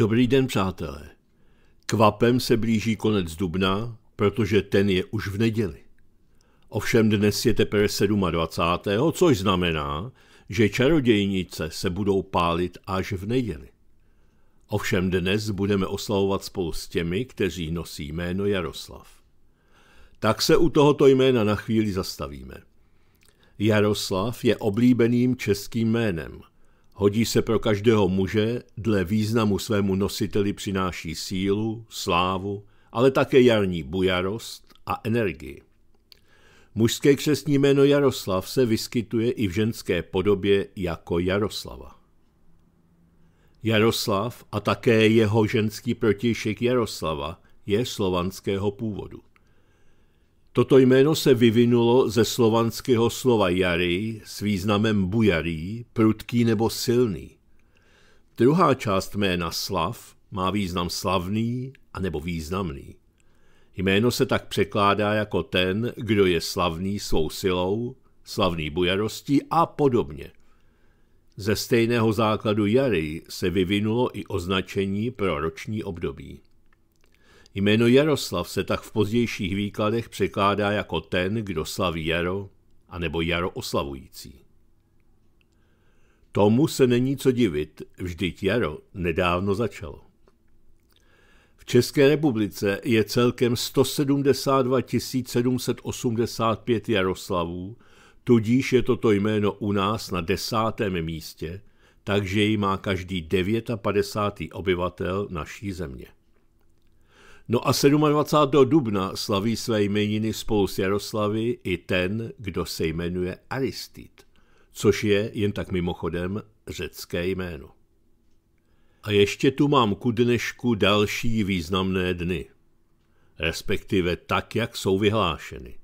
Dobrý den, přátelé. Kvapem se blíží konec dubna, protože ten je už v neděli. Ovšem dnes je teprve 27., což znamená, že čarodějnice se budou pálit až v neděli. Ovšem dnes budeme oslavovat spolu s těmi, kteří nosí jméno Jaroslav. Tak se u tohoto jména na chvíli zastavíme. Jaroslav je oblíbeným českým jménem – Hodí se pro každého muže, dle významu svému nositeli přináší sílu, slávu, ale také jarní bujarost a energii. Mužské křesní jméno Jaroslav se vyskytuje i v ženské podobě jako Jaroslava. Jaroslav a také jeho ženský protějšek Jaroslava je slovanského původu. Toto jméno se vyvinulo ze slovanského slova jary s významem bujarý, prudký nebo silný. Druhá část jména slav má význam slavný a nebo významný. Jméno se tak překládá jako ten, kdo je slavný svou silou, slavný bujarostí a podobně. Ze stejného základu jary se vyvinulo i označení pro roční období. Jméno Jaroslav se tak v pozdějších výkladech překládá jako ten, kdo slaví jaro, anebo jaro oslavující. Tomu se není co divit, vždyť jaro nedávno začalo. V České republice je celkem 172 785 Jaroslavů, tudíž je toto jméno u nás na desátém místě, takže ji má každý 59. obyvatel naší země. No a 27. dubna slaví své jmeniny spolu s Jaroslavy i ten, kdo se jmenuje Aristid, což je jen tak mimochodem řecké jméno. A ještě tu mám ku dnešku další významné dny, respektive tak, jak jsou vyhlášeny.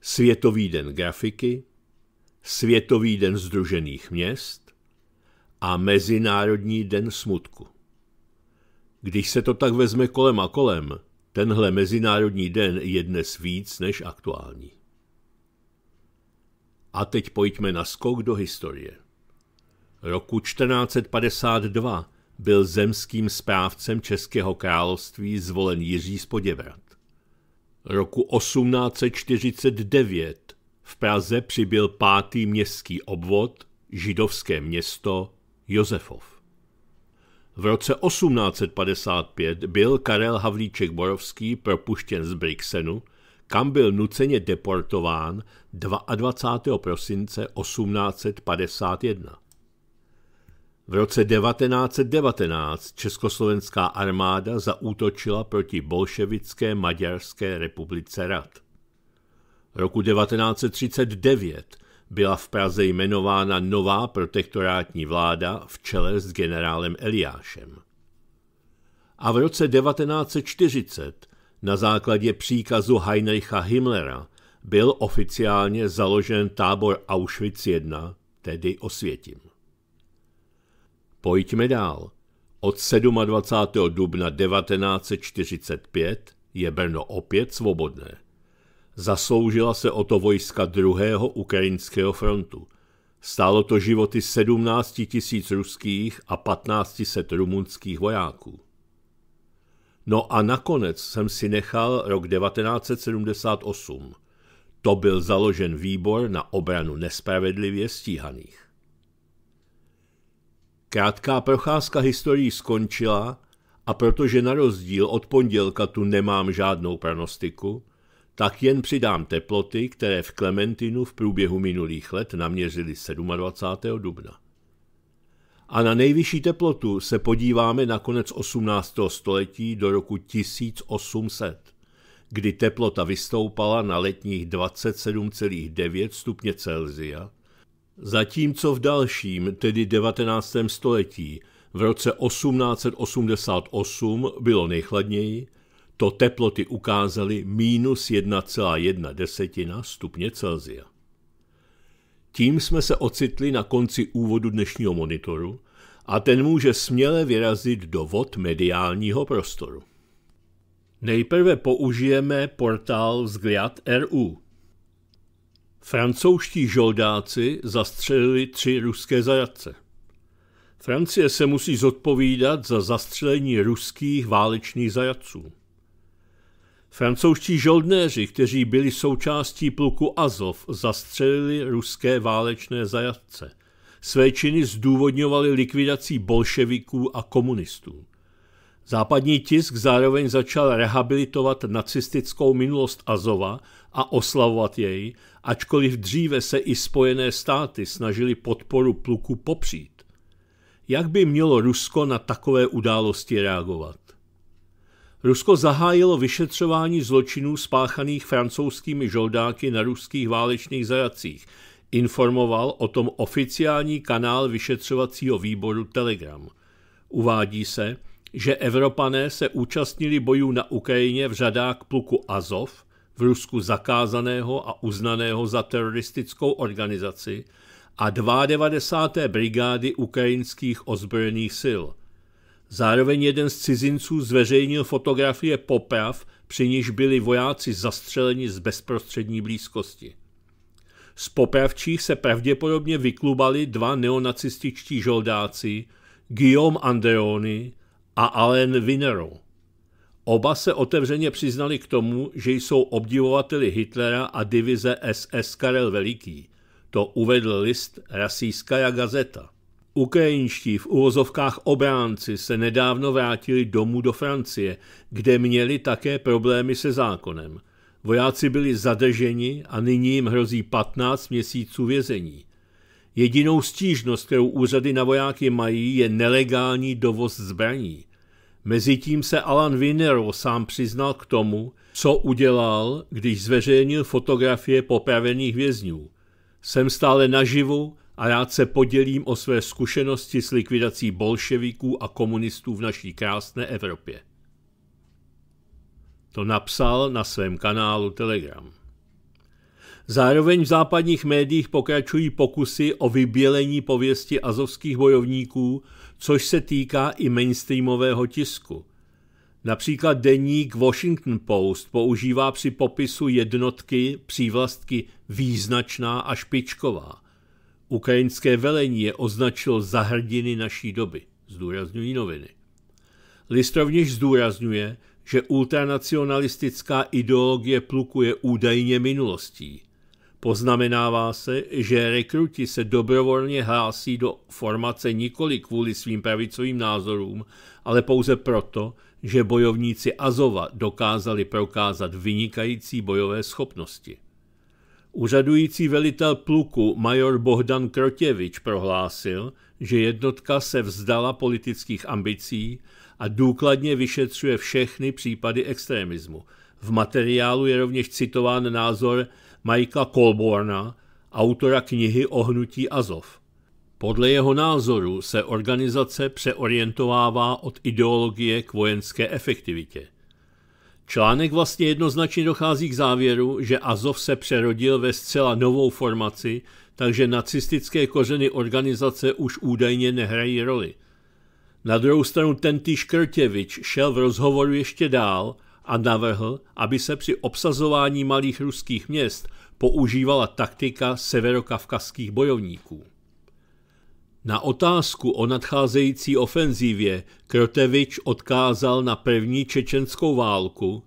Světový den grafiky, Světový den združených měst a Mezinárodní den smutku. Když se to tak vezme kolem a kolem, tenhle Mezinárodní den je dnes víc než aktuální. A teď pojďme na skok do historie. Roku 1452 byl zemským správcem Českého království zvolen Jiří Spoděvrat. Roku 1849 v Praze přibyl pátý městský obvod, židovské město Josefov. V roce 1855 byl Karel Havlíček Borovský propuštěn z Brixenu, kam byl nuceně deportován 22. prosince 1851. V roce 1919 československá armáda zaútočila proti bolševické Maďarské republice Rad. Roku 1939 byla v Praze jmenována nová protektorátní vláda v čele s generálem Eliášem. A v roce 1940 na základě příkazu Heinricha Himmlera byl oficiálně založen tábor Auschwitz I, tedy Osvětim. Pojďme dál. Od 27. dubna 1945 je Brno opět svobodné. Zasloužila se o to vojska druhého ukrajinského frontu. Stálo to životy 17 tisíc ruských a 15 set rumunských vojáků. No a nakonec jsem si nechal rok 1978. To byl založen výbor na obranu nespravedlivě stíhaných. Krátká procházka historií skončila a protože na rozdíl od pondělka tu nemám žádnou pranostiku, tak jen přidám teploty, které v Klementinu v průběhu minulých let naměřili 27. dubna. A na nejvyšší teplotu se podíváme na konec 18. století do roku 1800, kdy teplota vystoupala na letních 27,9 stupně Celzia, zatímco v dalším, tedy 19. století, v roce 1888 bylo nejchladněji – to teploty ukázaly minus 1,1 desetina stupně Celzia. Tím jsme se ocitli na konci úvodu dnešního monitoru a ten může směle vyrazit do vod mediálního prostoru. Nejprve použijeme portál Vzgliad RU. Francouzští žoldáci zastřelili tři ruské zajatce. Francie se musí zodpovídat za zastřelení ruských válečných zajatců. Francouzští žoldnéři, kteří byli součástí pluku Azov, zastřelili ruské válečné zajatce. Své činy zdůvodňovali likvidací bolševiků a komunistů. Západní tisk zároveň začal rehabilitovat nacistickou minulost Azova a oslavovat jej, ačkoliv dříve se i Spojené státy snažili podporu pluku popřít. Jak by mělo Rusko na takové události reagovat? Rusko zahájilo vyšetřování zločinů spáchaných francouzskými žoldáky na ruských válečných zajacích. Informoval o tom oficiální kanál vyšetřovacího výboru Telegram. Uvádí se, že Evropané se účastnili bojů na Ukrajině v řadách pluku Azov, v Rusku zakázaného a uznaného za teroristickou organizaci, a 92. brigády ukrajinských ozbrojených sil – Zároveň jeden z cizinců zveřejnil fotografie poprav, při níž byli vojáci zastřeleni z bezprostřední blízkosti. Z popravčích se pravděpodobně vyklubali dva neonacističtí žoldáci, Guillaume Andreoni a Alain Vinero. Oba se otevřeně přiznali k tomu, že jsou obdivovateli Hitlera a divize SS Karel Veliký. To uvedl list Rasíská gazeta. Ukrajinští v uvozovkách obránci se nedávno vrátili domů do Francie, kde měli také problémy se zákonem. Vojáci byli zadrženi a nyní jim hrozí 15 měsíců vězení. Jedinou stížnost, kterou úřady na vojáky mají, je nelegální dovoz zbraní. Mezitím se Alan Winero sám přiznal k tomu, co udělal, když zveřejnil fotografie popravených vězňů. Jsem stále naživu a rád se podělím o své zkušenosti s likvidací bolševiků a komunistů v naší krásné Evropě. To napsal na svém kanálu Telegram. Zároveň v západních médiích pokračují pokusy o vybělení pověsti azovských bojovníků, což se týká i mainstreamového tisku. Například deník Washington Post používá při popisu jednotky přívlastky význačná a špičková. Ukrajinské velení je označilo za hrdiny naší doby, zdůrazňují noviny. List rovněž zdůrazňuje, že ultranacionalistická ideologie plukuje údajně minulostí. Poznamenává se, že rekruti se dobrovolně hlásí do formace nikoli kvůli svým pravicovým názorům, ale pouze proto, že bojovníci Azova dokázali prokázat vynikající bojové schopnosti. Úřadující velitel pluku major Bohdan Krotěvič prohlásil, že jednotka se vzdala politických ambicí a důkladně vyšetřuje všechny případy extremismu. V materiálu je rovněž citován názor Majka Kolborna, autora knihy o hnutí Azov. Podle jeho názoru se organizace přeorientovává od ideologie k vojenské efektivitě. Článek vlastně jednoznačně dochází k závěru, že Azov se přerodil ve zcela novou formaci, takže nacistické kořeny organizace už údajně nehrají roli. Na druhou stranu tentýž Krtěvič šel v rozhovoru ještě dál a navrhl, aby se při obsazování malých ruských měst používala taktika severokavkazských bojovníků. Na otázku o nadcházející ofenzívě Krotevič odkázal na první čečenskou válku,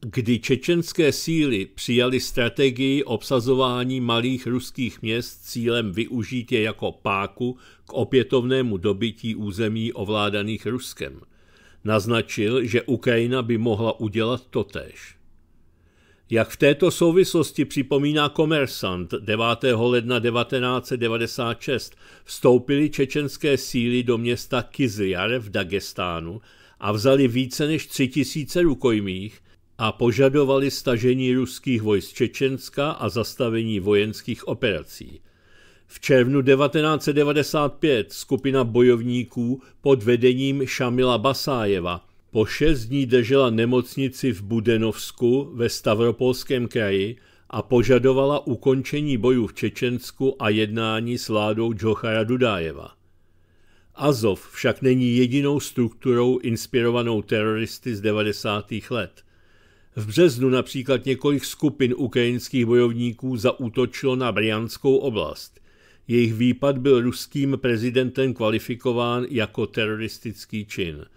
kdy čečenské síly přijali strategii obsazování malých ruských měst cílem využít je jako páku k opětovnému dobytí území ovládaných Ruskem. Naznačil, že Ukrajina by mohla udělat totéž. Jak v této souvislosti připomíná komersant 9. ledna 1996 vstoupily čečenské síly do města Kiziar v Dagestánu a vzali více než 3000 tisíce rukojmích a požadovali stažení ruských vojsk Čečenska a zastavení vojenských operací. V červnu 1995 skupina bojovníků pod vedením Šamila Basájeva – po šest dní držela nemocnici v Budenovsku ve Stavropolském kraji a požadovala ukončení bojů v Čečensku a jednání s vládou Džochara Dudájeva. Azov však není jedinou strukturou inspirovanou teroristy z 90. let. V březnu například několik skupin ukrajinských bojovníků zaútočilo na Brianskou oblast. Jejich výpad byl ruským prezidentem kvalifikován jako teroristický čin –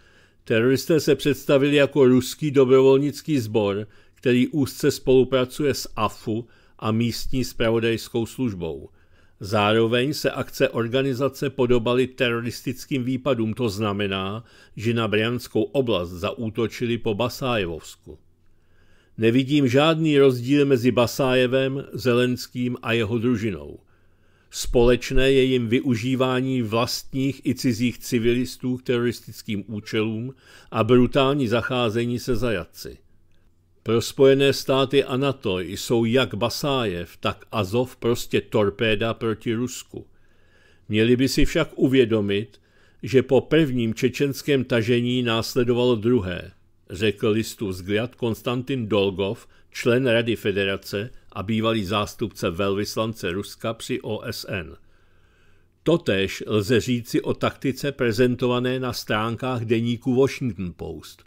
Teroristé se představili jako ruský dobrovolnický sbor, který úzce spolupracuje s AFU a místní spravodajskou službou. Zároveň se akce organizace podobaly teroristickým výpadům, to znamená, že na Brianskou oblast zaútočili po Basájevovsku. Nevidím žádný rozdíl mezi Basájevem, Zelenským a jeho družinou – Společné je jim využívání vlastních i cizích civilistů k teroristickým účelům a brutální zacházení se zajatci. Pro Spojené státy a NATO jsou jak Basájev, tak Azov prostě torpéda proti Rusku. Měli by si však uvědomit, že po prvním čečenském tažení následovalo druhé, řekl listu vzgliad Konstantin Dolgov, člen Rady federace, a bývalý zástupce velvyslance Ruska při OSN. Totež lze říci o taktice prezentované na stránkách deníku Washington Post.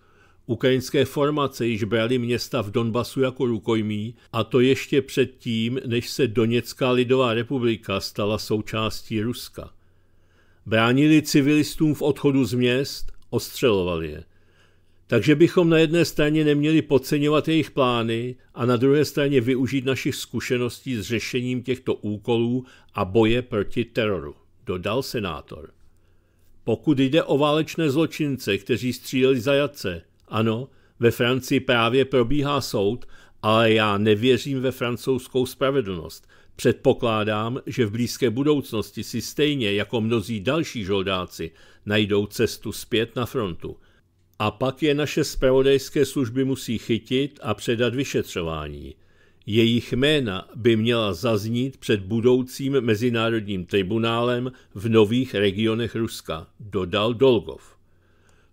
Ukrajinské formace již brali města v Donbasu jako rukojmí a to ještě předtím, než se Doněcká lidová republika stala součástí Ruska. Bránili civilistům v odchodu z měst, ostřelovali je. Takže bychom na jedné straně neměli podceňovat jejich plány a na druhé straně využít našich zkušeností s řešením těchto úkolů a boje proti teroru, dodal senátor. Pokud jde o válečné zločince, kteří stříleli zajatce, ano, ve Francii právě probíhá soud, ale já nevěřím ve francouzskou spravedlnost. Předpokládám, že v blízké budoucnosti si stejně jako mnozí další žoldáci najdou cestu zpět na frontu – a pak je naše zpravodajské služby musí chytit a předat vyšetřování. Jejich jména by měla zaznít před budoucím mezinárodním tribunálem v nových regionech Ruska, dodal Dolgov.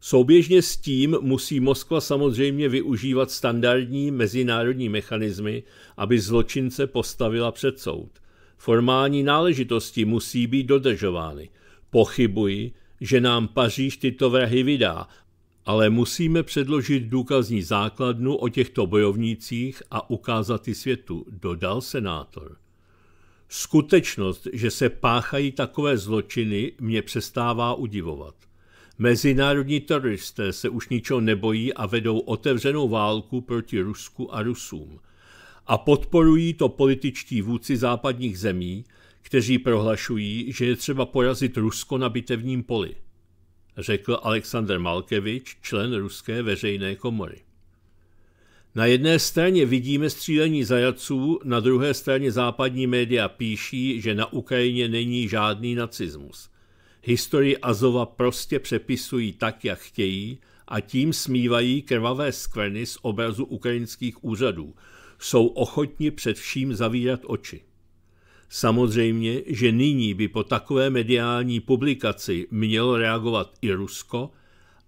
Souběžně s tím musí Moskva samozřejmě využívat standardní mezinárodní mechanismy, aby zločince postavila před soud. Formální náležitosti musí být dodržovány. Pochybuji, že nám Paříž tyto vrahy vydá, ale musíme předložit důkazní základnu o těchto bojovnících a ukázat i světu, dodal senátor. Skutečnost, že se páchají takové zločiny, mě přestává udivovat. Mezinárodní teroristé se už ničeho nebojí a vedou otevřenou válku proti Rusku a Rusům. A podporují to političtí vůdci západních zemí, kteří prohlašují, že je třeba porazit Rusko na bitevním poli řekl Alexander Malkevič, člen ruské veřejné komory. Na jedné straně vidíme střílení zajaců, na druhé straně západní média píší, že na Ukrajině není žádný nacismus. Historii Azova prostě přepisují tak, jak chtějí a tím smívají krvavé skvrny z obrazu ukrajinských úřadů. Jsou ochotni před vším zavírat oči. Samozřejmě, že nyní by po takové mediální publikaci mělo reagovat i Rusko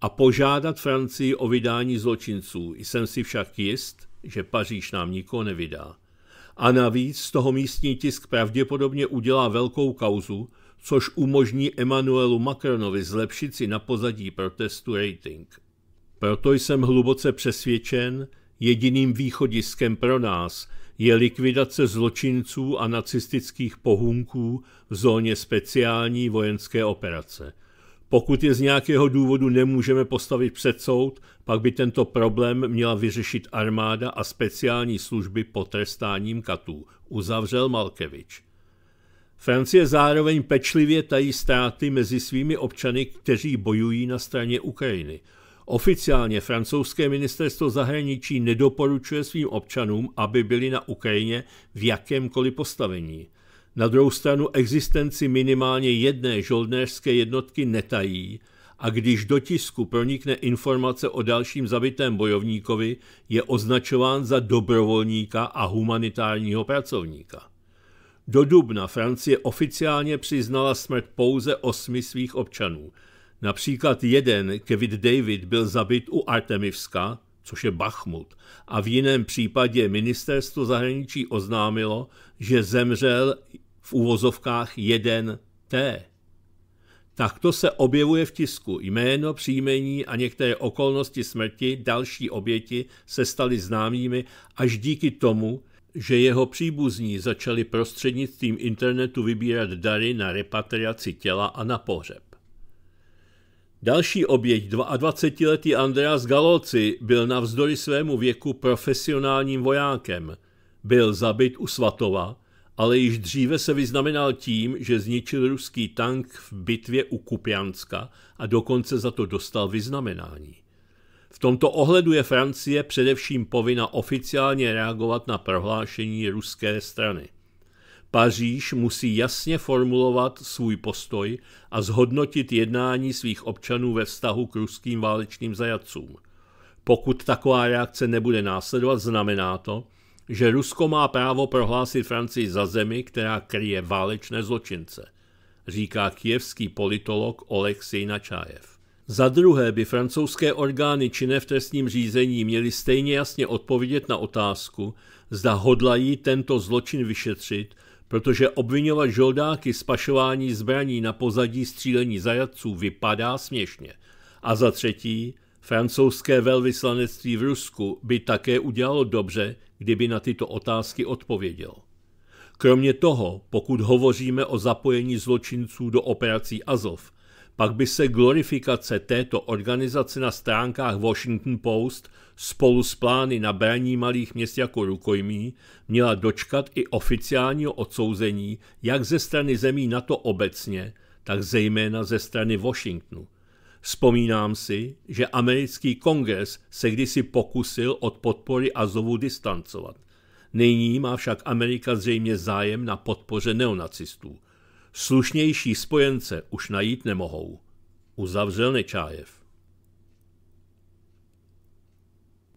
a požádat Francii o vydání zločinců. Jsem si však jist, že Paříž nám nikoho nevydá. A navíc z toho místní tisk pravděpodobně udělá velkou kauzu, což umožní Emmanuelu Macronovi zlepšit si na pozadí protestu rating. Proto jsem hluboce přesvědčen, jediným východiskem pro nás – je likvidace zločinců a nacistických pohunků v zóně speciální vojenské operace. Pokud je z nějakého důvodu nemůžeme postavit před soud, pak by tento problém měla vyřešit armáda a speciální služby potrestáním katů, uzavřel Malkevič. Francie zároveň pečlivě tají ztráty mezi svými občany, kteří bojují na straně Ukrajiny – Oficiálně francouzské ministerstvo zahraničí nedoporučuje svým občanům, aby byli na Ukrajině v jakémkoliv postavení. Na druhou stranu existenci minimálně jedné žoldnéřské jednotky netají a když do tisku pronikne informace o dalším zabitém bojovníkovi, je označován za dobrovolníka a humanitárního pracovníka. Do dubna Francie oficiálně přiznala smrt pouze osmi svých občanů – Například jeden, Kevin David, byl zabit u Artemivska, což je Bachmut, a v jiném případě ministerstvo zahraničí oznámilo, že zemřel v úvozovkách jeden T. Takto se objevuje v tisku jméno, příjmení a některé okolnosti smrti další oběti se staly známými až díky tomu, že jeho příbuzní začali prostřednictvím internetu vybírat dary na repatriaci těla a na pohřeb. Další oběť, 22-letý Andreas Galoci, byl navzdory svému věku profesionálním vojákem. Byl zabit u Svatova, ale již dříve se vyznamenal tím, že zničil ruský tank v bitvě u Kupianska a dokonce za to dostal vyznamenání. V tomto ohledu je Francie především povinna oficiálně reagovat na prohlášení ruské strany. Paříž musí jasně formulovat svůj postoj a zhodnotit jednání svých občanů ve vztahu k ruským válečným zajacům. Pokud taková reakce nebude následovat, znamená to, že Rusko má právo prohlásit Francii za zemi, která kryje válečné zločince, říká kijevský politolog Oleksij Načájev. Za druhé by francouzské orgány činné v trestním řízení měly stejně jasně odpovědět na otázku, zda hodlají tento zločin vyšetřit protože obvinila žoldáky z pašování zbraní na pozadí střílení zajatců, vypadá směšně. A za třetí, francouzské velvyslanectví v Rusku by také udělalo dobře, kdyby na tyto otázky odpověděl. Kromě toho, pokud hovoříme o zapojení zločinců do operací Azov, pak by se glorifikace této organizace na stránkách Washington Post spolu s plány na braní malých měst jako rukojmí měla dočkat i oficiálního odsouzení jak ze strany zemí NATO obecně, tak zejména ze strany Washingtonu. Vzpomínám si, že americký kongres se kdysi pokusil od podpory Azovu distancovat. Nyní má však Amerika zřejmě zájem na podpoře neonacistů – Slušnější spojence už najít nemohou, uzavřel Nečájev.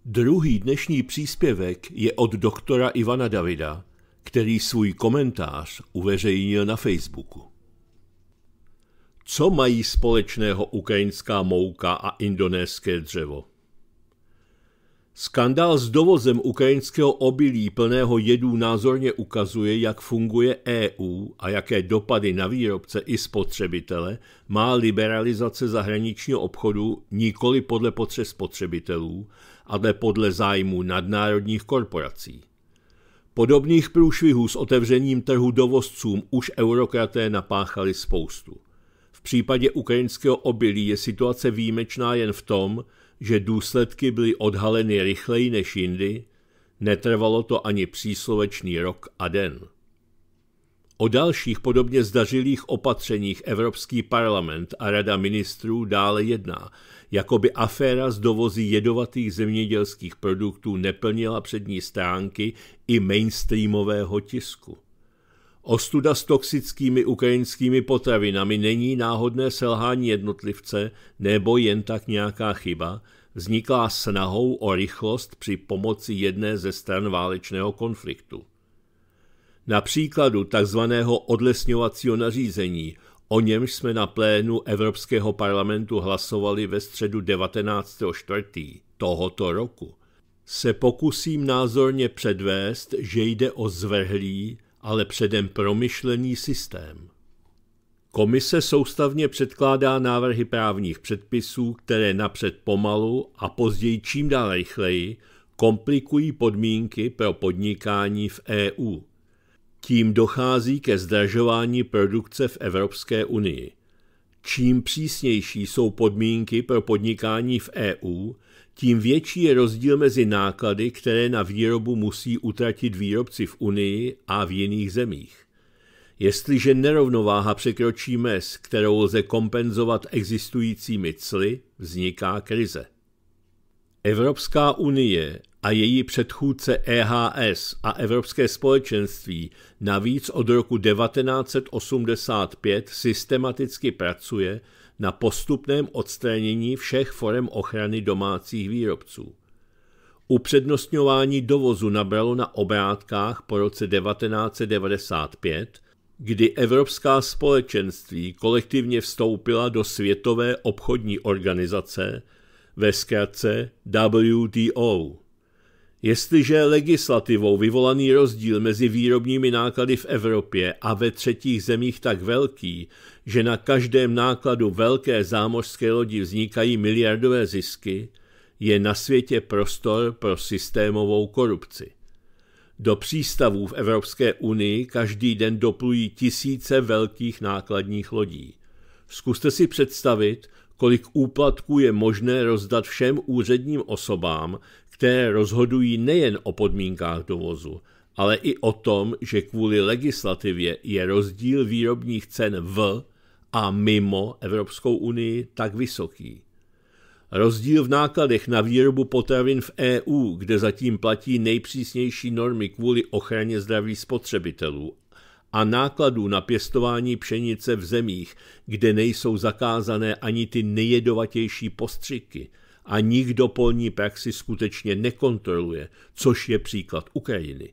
Druhý dnešní příspěvek je od doktora Ivana Davida, který svůj komentář uveřejnil na Facebooku. Co mají společného ukrajinská mouka a indonéské dřevo? Skandál s dovozem ukrajinského obilí plného jedů názorně ukazuje, jak funguje EU a jaké dopady na výrobce i spotřebitele má liberalizace zahraničního obchodu nikoli podle potřeb spotřebitelů, ale podle zájmu nadnárodních korporací. Podobných průšvihů s otevřením trhu dovozcům už eurokraté napáchali spoustu. V případě ukrajinského obilí je situace výjimečná jen v tom, že důsledky byly odhaleny rychleji než jindy, netrvalo to ani příslovečný rok a den. O dalších podobně zdařilých opatřeních Evropský parlament a Rada ministrů dále jedná, jako by aféra z dovozí jedovatých zemědělských produktů neplnila přední stránky i mainstreamového tisku. Ostuda s toxickými ukrajinskými potravinami není náhodné selhání jednotlivce nebo jen tak nějaká chyba, vzniklá snahou o rychlost při pomoci jedné ze stran válečného konfliktu. Na příkladu tzv. odlesňovacího nařízení, o němž jsme na plénu Evropského parlamentu hlasovali ve středu 19.4. tohoto roku, se pokusím názorně předvést, že jde o zvrhlý, ale předem promyšlený systém. Komise soustavně předkládá návrhy právních předpisů, které napřed pomalu a později čím dál rychleji komplikují podmínky pro podnikání v EU. Tím dochází ke zdražování produkce v Evropské unii. Čím přísnější jsou podmínky pro podnikání v EU, tím větší je rozdíl mezi náklady, které na výrobu musí utratit výrobci v Unii a v jiných zemích. Jestliže nerovnováha překročí mez, kterou lze kompenzovat existujícími cly, vzniká krize. Evropská unie a její předchůdce EHS a Evropské společenství navíc od roku 1985 systematicky pracuje na postupném odstranění všech forem ochrany domácích výrobců. Upřednostňování dovozu nabralo na obrátkách po roce 1995, kdy Evropská společenství kolektivně vstoupila do Světové obchodní organizace ve zkratce WTO. Jestliže legislativou vyvolaný rozdíl mezi výrobními náklady v Evropě a ve třetích zemích tak velký, že na každém nákladu velké zámořské lodi vznikají miliardové zisky, je na světě prostor pro systémovou korupci. Do přístavů v Evropské unii každý den doplují tisíce velkých nákladních lodí. Zkuste si představit, kolik úplatků je možné rozdat všem úředním osobám, které rozhodují nejen o podmínkách dovozu, ale i o tom, že kvůli legislativě je rozdíl výrobních cen v a mimo Evropskou unii tak vysoký. Rozdíl v nákladech na výrobu potravin v EU, kde zatím platí nejpřísnější normy kvůli ochraně zdraví spotřebitelů, a nákladů na pěstování pšenice v zemích, kde nejsou zakázané ani ty nejedovatější postřiky – a nikdo polní praxi skutečně nekontroluje, což je příklad Ukrajiny,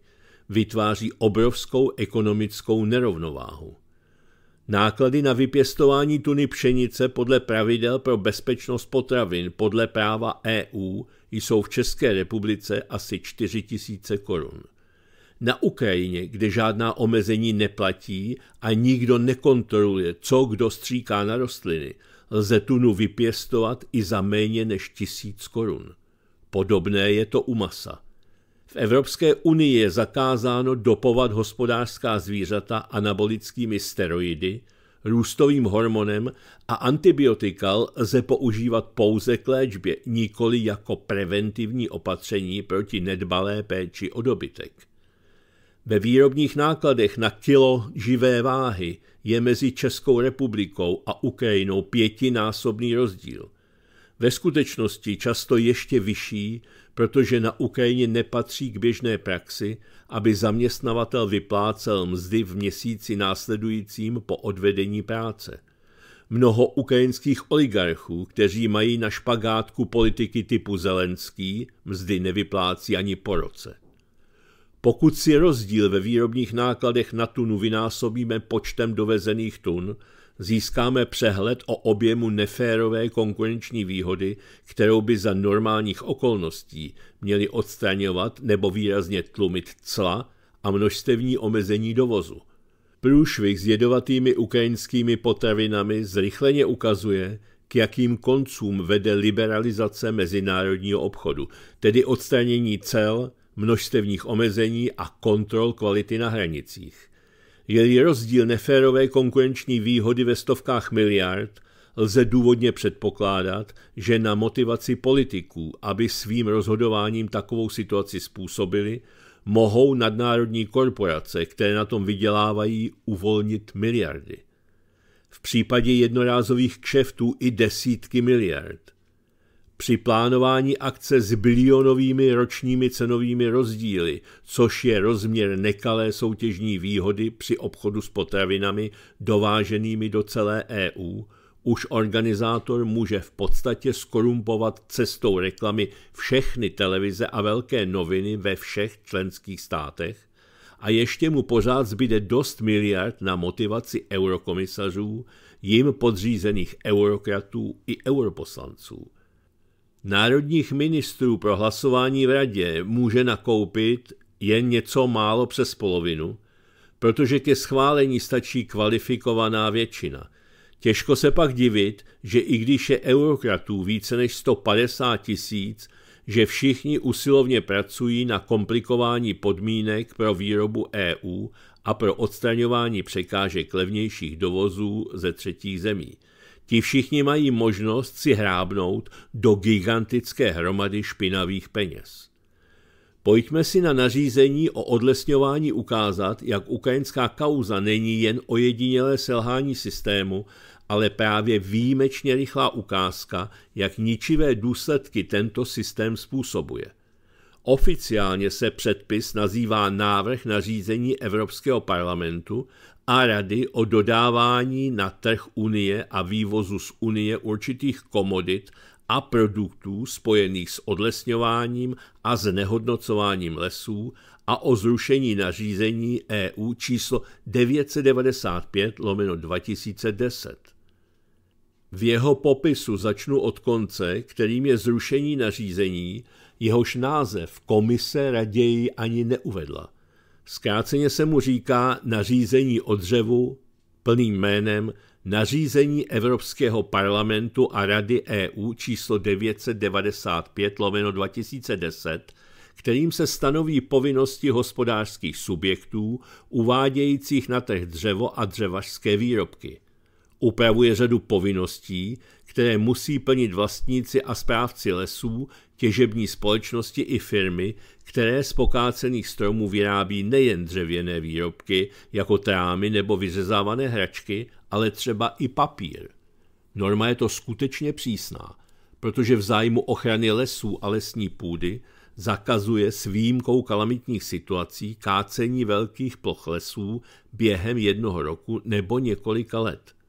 vytváří obrovskou ekonomickou nerovnováhu. Náklady na vypěstování tuny pšenice podle pravidel pro bezpečnost potravin podle práva EU jsou v České republice asi 4 000 korun. Na Ukrajině, kde žádná omezení neplatí a nikdo nekontroluje, co kdo stříká na rostliny – lze tunu vypěstovat i za méně než tisíc korun. Podobné je to u masa. V Evropské unii je zakázáno dopovat hospodářská zvířata anabolickými steroidy, růstovým hormonem a antibiotikal lze používat pouze k léčbě, nikoli jako preventivní opatření proti nedbalé péči o dobytek. Ve výrobních nákladech na kilo živé váhy je mezi Českou republikou a Ukrajinou pětinásobný rozdíl. Ve skutečnosti často ještě vyšší, protože na Ukrajině nepatří k běžné praxi, aby zaměstnavatel vyplácel mzdy v měsíci následujícím po odvedení práce. Mnoho ukrajinských oligarchů, kteří mají na špagátku politiky typu Zelenský, mzdy nevyplácí ani po roce. Pokud si rozdíl ve výrobních nákladech na tunu vynásobíme počtem dovezených tun, získáme přehled o objemu neférové konkurenční výhody, kterou by za normálních okolností měli odstraňovat nebo výrazně tlumit cla a množstevní omezení dovozu. Průšvih s jedovatými ukrajinskými potravinami zrychleně ukazuje, k jakým koncům vede liberalizace mezinárodního obchodu, tedy odstranění cel, množstevních omezení a kontrol kvality na hranicích. Je-li rozdíl neférové konkurenční výhody ve stovkách miliard, lze důvodně předpokládat, že na motivaci politiků, aby svým rozhodováním takovou situaci způsobili, mohou nadnárodní korporace, které na tom vydělávají, uvolnit miliardy. V případě jednorázových kšeftů i desítky miliard při plánování akce s bilionovými ročními cenovými rozdíly, což je rozměr nekalé soutěžní výhody při obchodu s potravinami dováženými do celé EU, už organizátor může v podstatě skorumpovat cestou reklamy všechny televize a velké noviny ve všech členských státech a ještě mu pořád zbyde dost miliard na motivaci eurokomisařů, jim podřízených eurokratů i europoslanců národních ministrů pro hlasování v radě může nakoupit jen něco málo přes polovinu, protože ke schválení stačí kvalifikovaná většina. Těžko se pak divit, že i když je eurokratů více než 150 tisíc, že všichni usilovně pracují na komplikování podmínek pro výrobu EU a pro odstraňování překážek levnějších dovozů ze třetích zemí – Ti všichni mají možnost si hrábnout do gigantické hromady špinavých peněz. Pojďme si na nařízení o odlesňování ukázat, jak ukrajinská kauza není jen ojedinělé selhání systému, ale právě výjimečně rychlá ukázka, jak ničivé důsledky tento systém způsobuje. Oficiálně se předpis nazývá návrh nařízení Evropského parlamentu a rady o dodávání na trh Unie a vývozu z Unie určitých komodit a produktů spojených s odlesňováním a znehodnocováním lesů a o zrušení nařízení EU číslo 995 lomeno 2010. V jeho popisu začnu od konce, kterým je zrušení nařízení, jehož název komise raději ani neuvedla – Zkráceně se mu říká nařízení o dřevu, plným jménem nařízení Evropského parlamentu a Rady EU číslo 995 lomeno 2010, kterým se stanoví povinnosti hospodářských subjektů uvádějících na trh dřevo a dřevařské výrobky. Upravuje řadu povinností, které musí plnit vlastníci a správci lesů, těžební společnosti i firmy, které z pokácených stromů vyrábí nejen dřevěné výrobky, jako trámy nebo vyřezávané hračky, ale třeba i papír. Norma je to skutečně přísná, protože v zájmu ochrany lesů a lesní půdy zakazuje s výjimkou kalamitních situací kácení velkých ploch lesů během jednoho roku nebo několika let –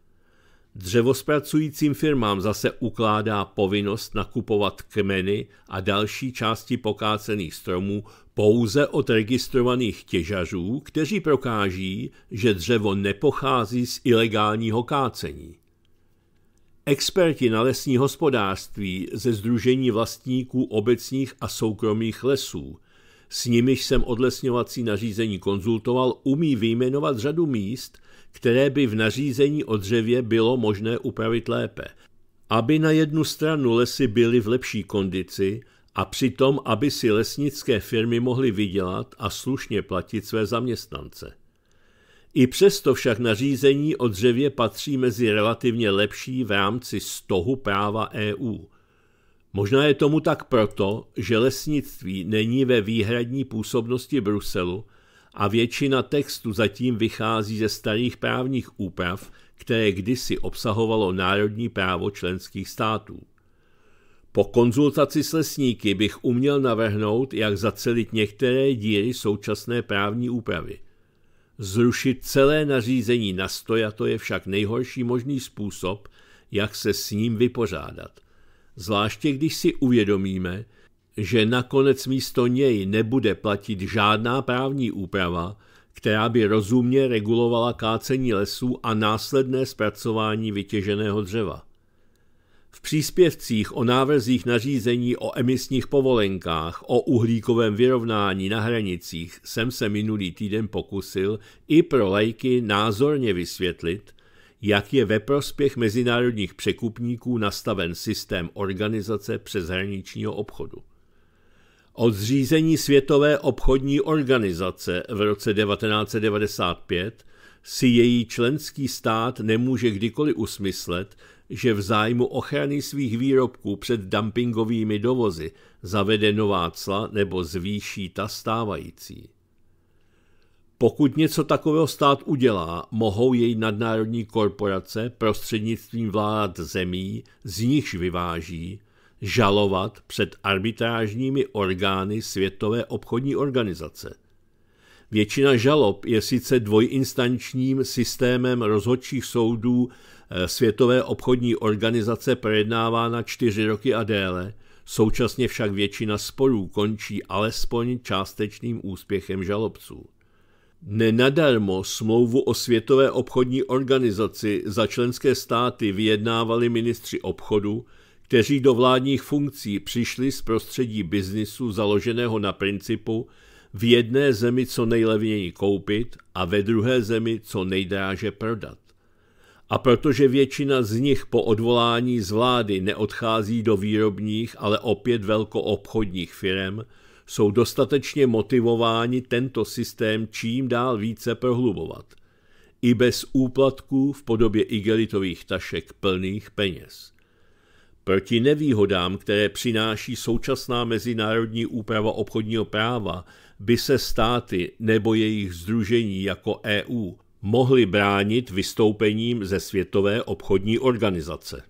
Dřevospracujícím firmám zase ukládá povinnost nakupovat kmeny a další části pokácených stromů pouze od registrovaných těžařů, kteří prokáží, že dřevo nepochází z ilegálního kácení. Experti na lesní hospodářství ze Združení vlastníků obecních a soukromých lesů, s nimiž jsem odlesňovací nařízení konzultoval, umí vyjmenovat řadu míst, které by v nařízení o dřevě bylo možné upravit lépe. Aby na jednu stranu lesy byly v lepší kondici a přitom, aby si lesnické firmy mohly vydělat a slušně platit své zaměstnance. I přesto však nařízení o dřevě patří mezi relativně lepší v rámci stohu práva EU. Možná je tomu tak proto, že lesnictví není ve výhradní působnosti Bruselu a většina textu zatím vychází ze starých právních úprav, které kdysi obsahovalo národní právo členských států. Po konzultaci s lesníky bych uměl navrhnout, jak zacelit některé díry současné právní úpravy. Zrušit celé nařízení na stojato je však nejhorší možný způsob, jak se s ním vypořádat. Zvláště když si uvědomíme, že nakonec místo něj nebude platit žádná právní úprava, která by rozumně regulovala kácení lesů a následné zpracování vytěženého dřeva. V příspěvcích o návrzích nařízení o emisních povolenkách, o uhlíkovém vyrovnání na hranicích jsem se minulý týden pokusil i pro lajky názorně vysvětlit, jak je ve prospěch mezinárodních překupníků nastaven systém organizace přeshraničního obchodu. Od zřízení Světové obchodní organizace v roce 1995 si její členský stát nemůže kdykoliv usmyslet, že v zájmu ochrany svých výrobků před dumpingovými dovozy zavede nová cla nebo zvýší ta stávající. Pokud něco takového stát udělá, mohou její nadnárodní korporace prostřednictvím vlád zemí, z nichž vyváží, žalovat před arbitrážními orgány Světové obchodní organizace. Většina žalob je sice dvojinstančním systémem rozhodčích soudů eh, Světové obchodní organizace projednávána čtyři roky a déle, současně však většina sporů končí alespoň částečným úspěchem žalobců. Nenadarmo smlouvu o Světové obchodní organizaci za členské státy vyjednávali ministři obchodu, kteří do vládních funkcí přišli z prostředí biznisu založeného na principu v jedné zemi co nejlevněji koupit a ve druhé zemi co nejdráže prodat. A protože většina z nich po odvolání z vlády neodchází do výrobních, ale opět velkoobchodních firm, jsou dostatečně motivováni tento systém čím dál více prohlubovat. I bez úplatků v podobě igelitových tašek plných peněz. Proti nevýhodám, které přináší současná mezinárodní úprava obchodního práva, by se státy nebo jejich združení jako EU mohly bránit vystoupením ze Světové obchodní organizace.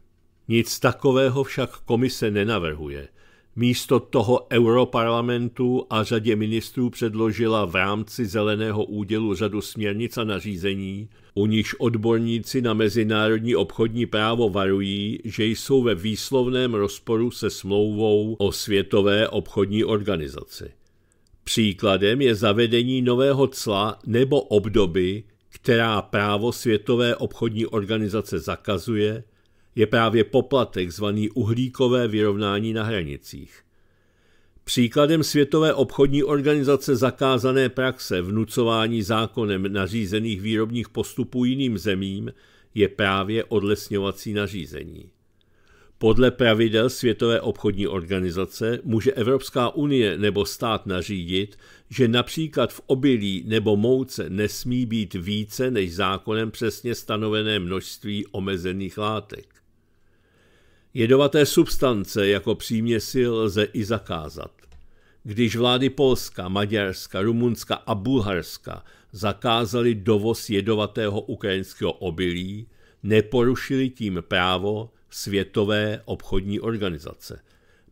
Nic takového však komise nenavrhuje místo toho europarlamentu a řadě ministrů předložila v rámci zeleného údělu řadu směrnic a nařízení, u nichž odborníci na mezinárodní obchodní právo varují, že jsou ve výslovném rozporu se smlouvou o Světové obchodní organizaci. Příkladem je zavedení nového cla nebo obdoby, která právo Světové obchodní organizace zakazuje, je právě poplatek zvaný uhlíkové vyrovnání na hranicích. Příkladem Světové obchodní organizace zakázané praxe vnucování zákonem nařízených výrobních postupů jiným zemím je právě odlesňovací nařízení. Podle pravidel Světové obchodní organizace může Evropská unie nebo stát nařídit, že například v obilí nebo mouce nesmí být více než zákonem přesně stanovené množství omezených látek. Jedovaté substance jako příměsi lze i zakázat. Když vlády Polska, Maďarska, Rumunska a Bulharska zakázali dovoz jedovatého ukrajinského obilí, neporušili tím právo Světové obchodní organizace.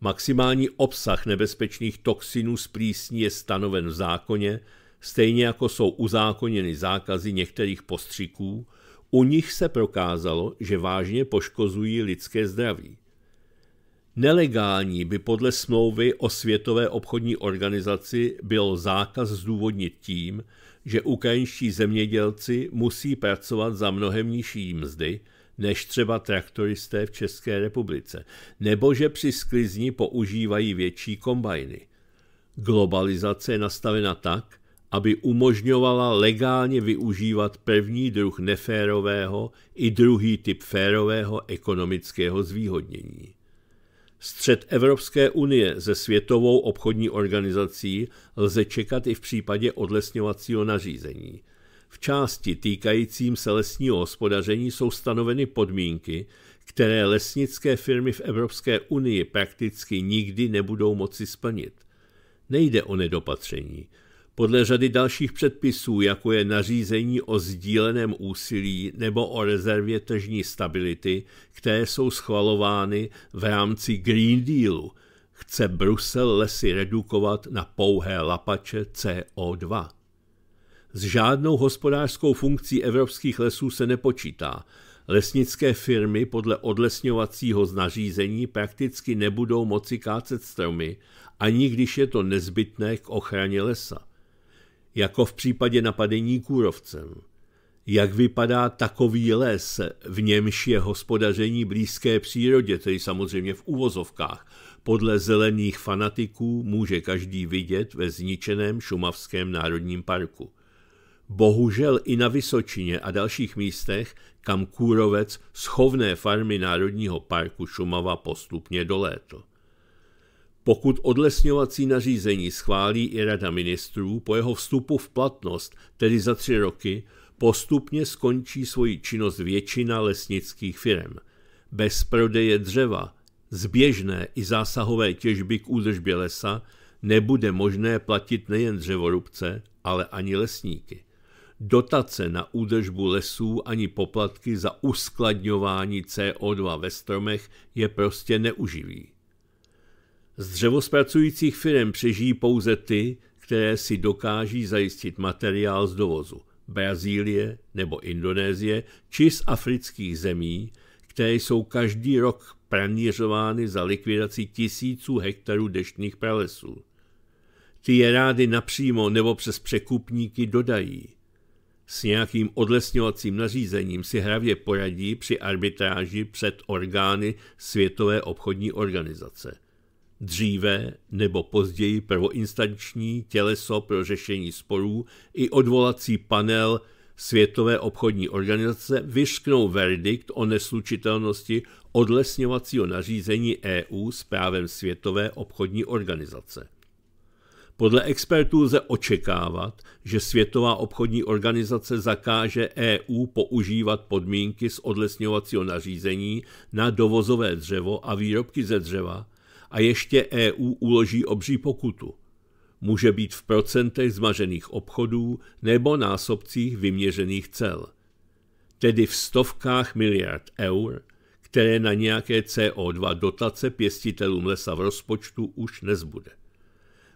Maximální obsah nebezpečných toxinů z plísní je stanoven v zákoně, stejně jako jsou uzákoněny zákazy některých postřiků, u nich se prokázalo, že vážně poškozují lidské zdraví. Nelegální by podle smlouvy o Světové obchodní organizaci byl zákaz zdůvodnit tím, že ukrajinští zemědělci musí pracovat za mnohem nižší mzdy než třeba traktoristé v České republice, nebo že při sklizni používají větší kombajny. Globalizace je nastavena tak, aby umožňovala legálně využívat první druh neférového i druhý typ férového ekonomického zvýhodnění. Střed Evropské unie se Světovou obchodní organizací lze čekat i v případě odlesňovacího nařízení. V části týkajícím se lesního hospodaření jsou stanoveny podmínky, které lesnické firmy v Evropské unii prakticky nikdy nebudou moci splnit. Nejde o nedopatření, podle řady dalších předpisů, jako je nařízení o sdíleném úsilí nebo o rezervě tržní stability, které jsou schvalovány v rámci Green Dealu, chce Brusel lesy redukovat na pouhé lapače CO2. S žádnou hospodářskou funkcí evropských lesů se nepočítá. Lesnické firmy podle odlesňovacího znařízení prakticky nebudou moci kácet stromy, ani když je to nezbytné k ochraně lesa jako v případě napadení kůrovcem. Jak vypadá takový les, v němž je hospodaření blízké přírodě, tedy samozřejmě v uvozovkách, podle zelených fanatiků může každý vidět ve zničeném Šumavském národním parku. Bohužel i na Vysočině a dalších místech, kam kůrovec schovné farmy Národního parku Šumava postupně dolétl. Pokud odlesňovací nařízení schválí i Rada ministrů, po jeho vstupu v platnost, tedy za tři roky, postupně skončí svoji činnost většina lesnických firm. Bez prodeje dřeva, zběžné i zásahové těžby k údržbě lesa nebude možné platit nejen dřevorubce, ale ani lesníky. Dotace na údržbu lesů ani poplatky za uskladňování CO2 ve stromech je prostě neuživý. Z dřevospracujících firm přežijí pouze ty, které si dokáží zajistit materiál z dovozu Brazílie nebo Indonésie či z afrických zemí, které jsou každý rok pranířovány za likvidaci tisíců hektarů deštných pralesů. Ty je rády napřímo nebo přes překupníky dodají. S nějakým odlesňovacím nařízením si hravě poradí při arbitráži před orgány Světové obchodní organizace – dříve nebo později prvoinstanční těleso pro řešení sporů i odvolací panel Světové obchodní organizace vyšknou verdikt o neslučitelnosti odlesňovacího nařízení EU s právem Světové obchodní organizace. Podle expertů lze očekávat, že Světová obchodní organizace zakáže EU používat podmínky z odlesňovacího nařízení na dovozové dřevo a výrobky ze dřeva, a ještě EU uloží obří pokutu. Může být v procentech zmažených obchodů nebo násobcích vyměřených cel. Tedy v stovkách miliard eur, které na nějaké CO2 dotace pěstitelům lesa v rozpočtu už nezbude.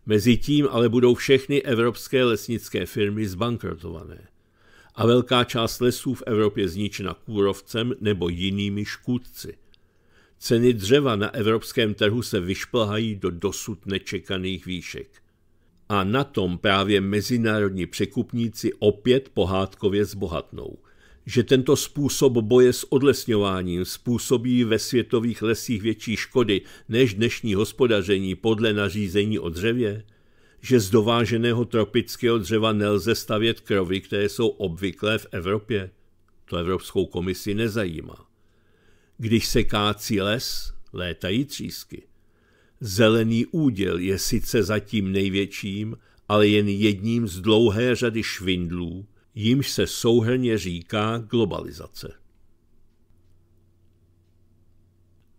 Mezitím ale budou všechny evropské lesnické firmy zbankrotované a velká část lesů v Evropě zničena kůrovcem nebo jinými škůdci. Ceny dřeva na evropském trhu se vyšplhají do dosud nečekaných výšek. A na tom právě mezinárodní překupníci opět pohádkově zbohatnou. Že tento způsob boje s odlesňováním způsobí ve světových lesích větší škody než dnešní hospodaření podle nařízení o dřevě? Že z dováženého tropického dřeva nelze stavět krovy, které jsou obvyklé v Evropě? To Evropskou komisi nezajímá. Když se kácí les, létají třísky. Zelený úděl je sice zatím největším, ale jen jedním z dlouhé řady švindlů, jimž se souhrně říká globalizace.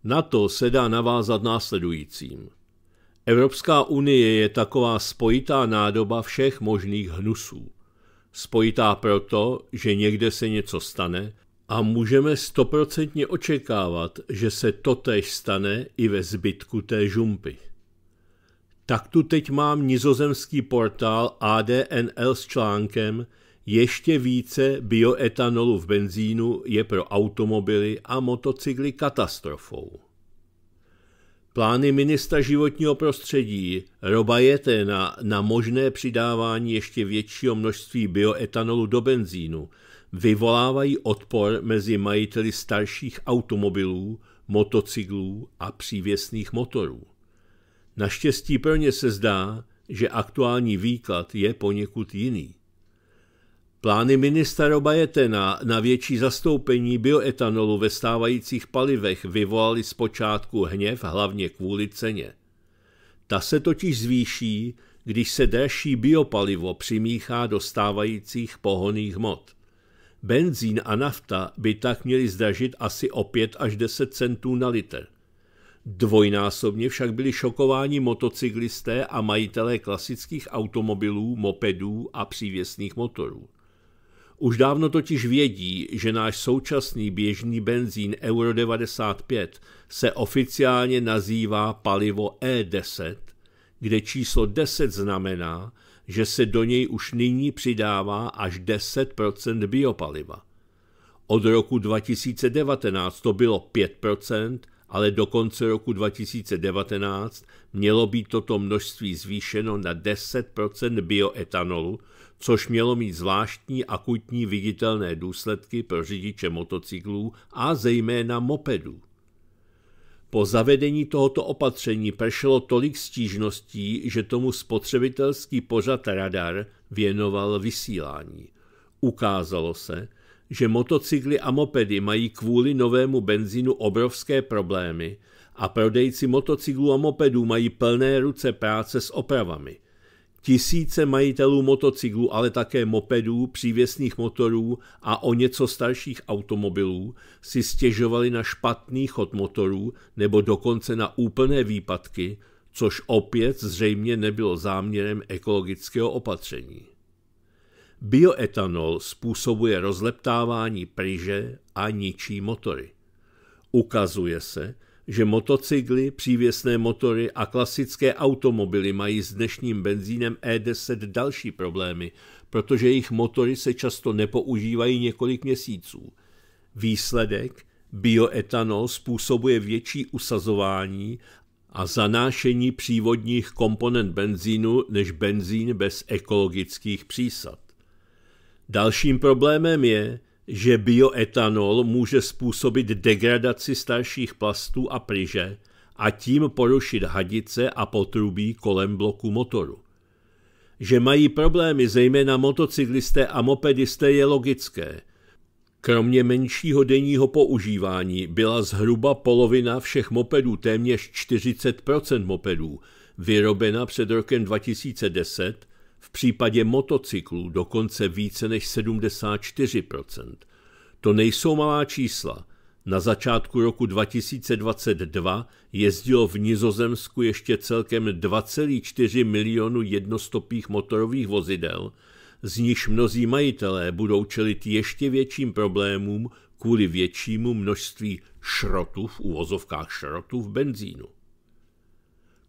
Na to se dá navázat následujícím. Evropská unie je taková spojitá nádoba všech možných hnusů. Spojitá proto, že někde se něco stane a můžeme stoprocentně očekávat, že se totéž stane i ve zbytku té žumpy. Tak tu teď mám nizozemský portál ADNL s článkem Ještě více bioetanolu v benzínu je pro automobily a motocykly katastrofou. Plány ministra životního prostředí Roba Jetena na možné přidávání ještě většího množství bioetanolu do benzínu – vyvolávají odpor mezi majiteli starších automobilů, motocyklů a přívěsných motorů. Naštěstí pro ně se zdá, že aktuální výklad je poněkud jiný. Plány ministra Robajetena na větší zastoupení bioetanolu ve stávajících palivech vyvolaly zpočátku hněv hlavně kvůli ceně. Ta se totiž zvýší, když se dražší biopalivo přimíchá do stávajících pohoných hmot. Benzín a nafta by tak měly zdražit asi o 5 až 10 centů na litr. Dvojnásobně však byli šokováni motocyklisté a majitelé klasických automobilů, mopedů a přívěsných motorů. Už dávno totiž vědí, že náš současný běžný benzín Euro 95 se oficiálně nazývá palivo E10, kde číslo 10 znamená, že se do něj už nyní přidává až 10 biopaliva. Od roku 2019 to bylo 5 ale do konce roku 2019 mělo být toto množství zvýšeno na 10 bioetanolu, což mělo mít zvláštní akutní viditelné důsledky pro řidiče motocyklů a zejména mopedů. Po zavedení tohoto opatření prešlo tolik stížností, že tomu spotřebitelský pořad Radar věnoval vysílání. Ukázalo se, že motocykly a mopedy mají kvůli novému benzínu obrovské problémy a prodejci motocyklů a mopedů mají plné ruce práce s opravami – Tisíce majitelů motocyklů, ale také mopedů, přívěsných motorů a o něco starších automobilů si stěžovali na špatný chod motorů nebo dokonce na úplné výpadky, což opět zřejmě nebylo záměrem ekologického opatření. Bioetanol způsobuje rozleptávání pryže a ničí motory. Ukazuje se, že motocykly, přívěsné motory a klasické automobily mají s dnešním benzínem E10 další problémy, protože jejich motory se často nepoužívají několik měsíců. Výsledek bioetanol způsobuje větší usazování a zanášení přívodních komponent benzínu než benzín bez ekologických přísad. Dalším problémem je, že bioetanol může způsobit degradaci starších plastů a pryže a tím porušit hadice a potrubí kolem bloku motoru. Že mají problémy zejména motocyklisté a mopedisté je logické. Kromě menšího denního používání byla zhruba polovina všech mopedů, téměř 40 mopedů, vyrobena před rokem 2010 v případě motocyklů dokonce více než 74%. To nejsou malá čísla. Na začátku roku 2022 jezdilo v Nizozemsku ještě celkem 2,4 milionu jednostopých motorových vozidel, z nichž mnozí majitelé budou čelit ještě větším problémům kvůli většímu množství šrotu v uvozovkách šrotu v benzínu.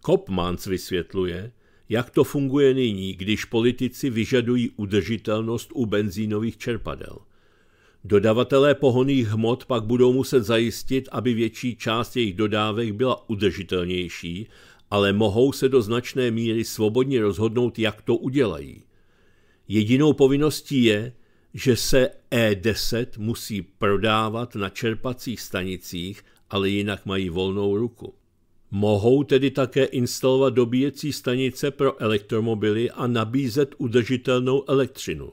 Kopmans vysvětluje, jak to funguje nyní, když politici vyžadují udržitelnost u benzínových čerpadel. Dodavatelé pohoných hmot pak budou muset zajistit, aby větší část jejich dodávek byla udržitelnější, ale mohou se do značné míry svobodně rozhodnout, jak to udělají. Jedinou povinností je, že se E10 musí prodávat na čerpacích stanicích, ale jinak mají volnou ruku. Mohou tedy také instalovat dobíjecí stanice pro elektromobily a nabízet udržitelnou elektřinu.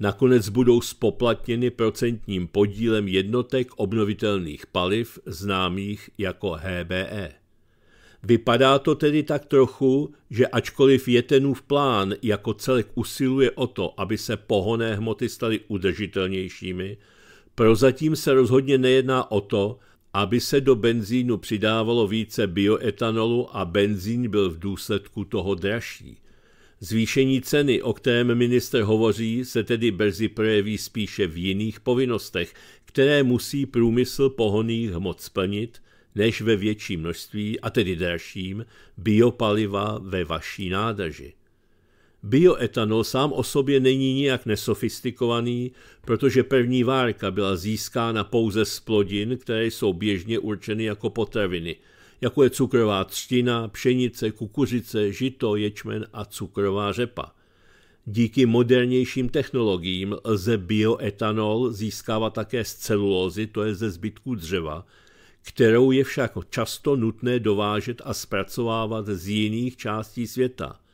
Nakonec budou spoplatněny procentním podílem jednotek obnovitelných paliv známých jako HBE. Vypadá to tedy tak trochu, že ačkoliv Jetenův plán jako celek usiluje o to, aby se pohoné hmoty staly udržitelnějšími, prozatím se rozhodně nejedná o to, aby se do benzínu přidávalo více bioetanolu a benzín byl v důsledku toho dražší. Zvýšení ceny, o kterém minister hovoří, se tedy brzy projeví spíše v jiných povinnostech, které musí průmysl pohoných hmot splnit, než ve větší množství, a tedy dražším, biopaliva ve vaší nádrži. Bioetanol sám o sobě není nijak nesofistikovaný, protože první várka byla získána pouze z plodin, které jsou běžně určeny jako potraviny, jako je cukrová třtina, pšenice, kukuřice, žito, ječmen a cukrová řepa. Díky modernějším technologiím lze bioetanol získávat také z celulózy, to je ze zbytků dřeva, kterou je však často nutné dovážet a zpracovávat z jiných částí světa –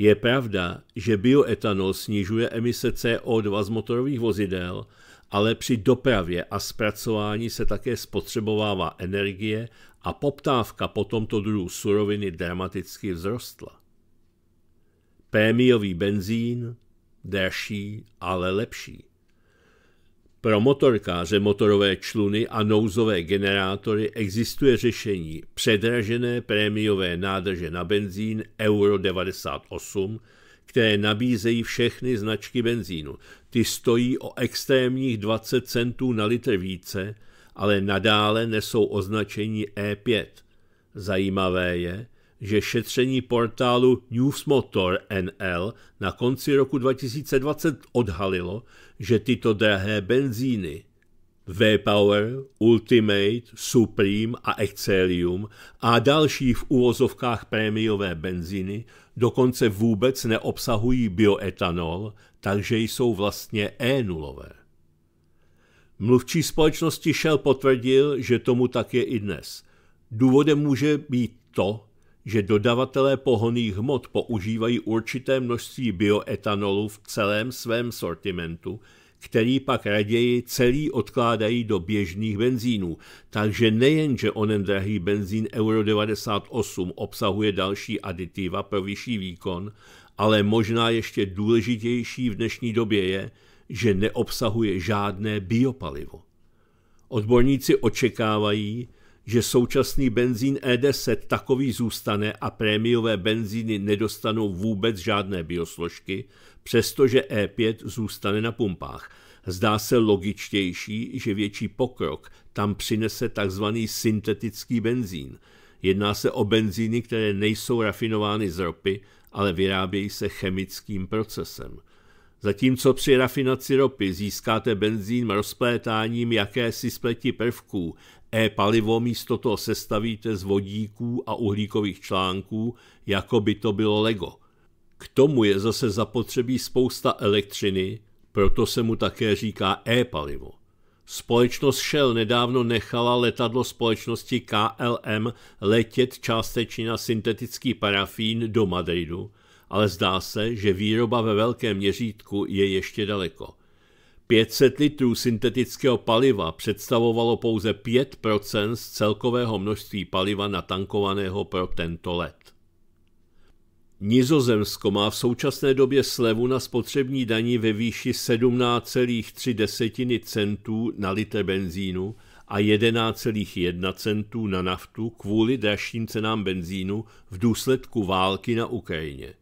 je pravda, že bioetanol snižuje emise CO2 z motorových vozidel, ale při dopravě a zpracování se také spotřebovává energie a poptávka po tomto druhu suroviny dramaticky vzrostla. Prémiový benzín, dražší, ale lepší. Pro motorkáře motorové čluny a nouzové generátory existuje řešení předražené prémiové nádrže na benzín Euro 98, které nabízejí všechny značky benzínu. Ty stojí o extrémních 20 centů na litr více, ale nadále nesou označení E5. Zajímavé je, že šetření portálu Newsmotor NL na konci roku 2020 odhalilo, že tyto drahé benzíny V-Power, Ultimate, Supreme a Excelium a další v uvozovkách prémiové benzíny dokonce vůbec neobsahují bioetanol, takže jsou vlastně e nulové Mluvčí společnosti Shell potvrdil, že tomu tak je i dnes. Důvodem může být to, že dodavatelé pohoných hmot používají určité množství bioetanolu v celém svém sortimentu, který pak raději celý odkládají do běžných benzínů. Takže nejen, že onen drahý benzín Euro 98 obsahuje další aditiva pro vyšší výkon, ale možná ještě důležitější v dnešní době je, že neobsahuje žádné biopalivo. Odborníci očekávají, že současný benzín E10 takový zůstane a prémiové benzíny nedostanou vůbec žádné biosložky, přestože E5 zůstane na pumpách. Zdá se logičtější, že větší pokrok tam přinese tzv. syntetický benzín. Jedná se o benzíny, které nejsou rafinovány z ropy, ale vyrábějí se chemickým procesem. Zatímco při rafinaci ropy získáte benzín rozplétáním jakési spleti prvků, E-palivo místo toho sestavíte z vodíků a uhlíkových článků, jako by to bylo Lego. K tomu je zase zapotřebí spousta elektřiny, proto se mu také říká e-palivo. Společnost Shell nedávno nechala letadlo společnosti KLM letět částečně na syntetický parafín do Madridu, ale zdá se, že výroba ve velkém měřítku je ještě daleko. 500 litrů syntetického paliva představovalo pouze 5 z celkového množství paliva natankovaného pro tento let. Nizozemsko má v současné době slevu na spotřební daní ve výši 17,3 centů na litr benzínu a 11,1 centů na naftu kvůli dražším cenám benzínu v důsledku války na Ukrajině.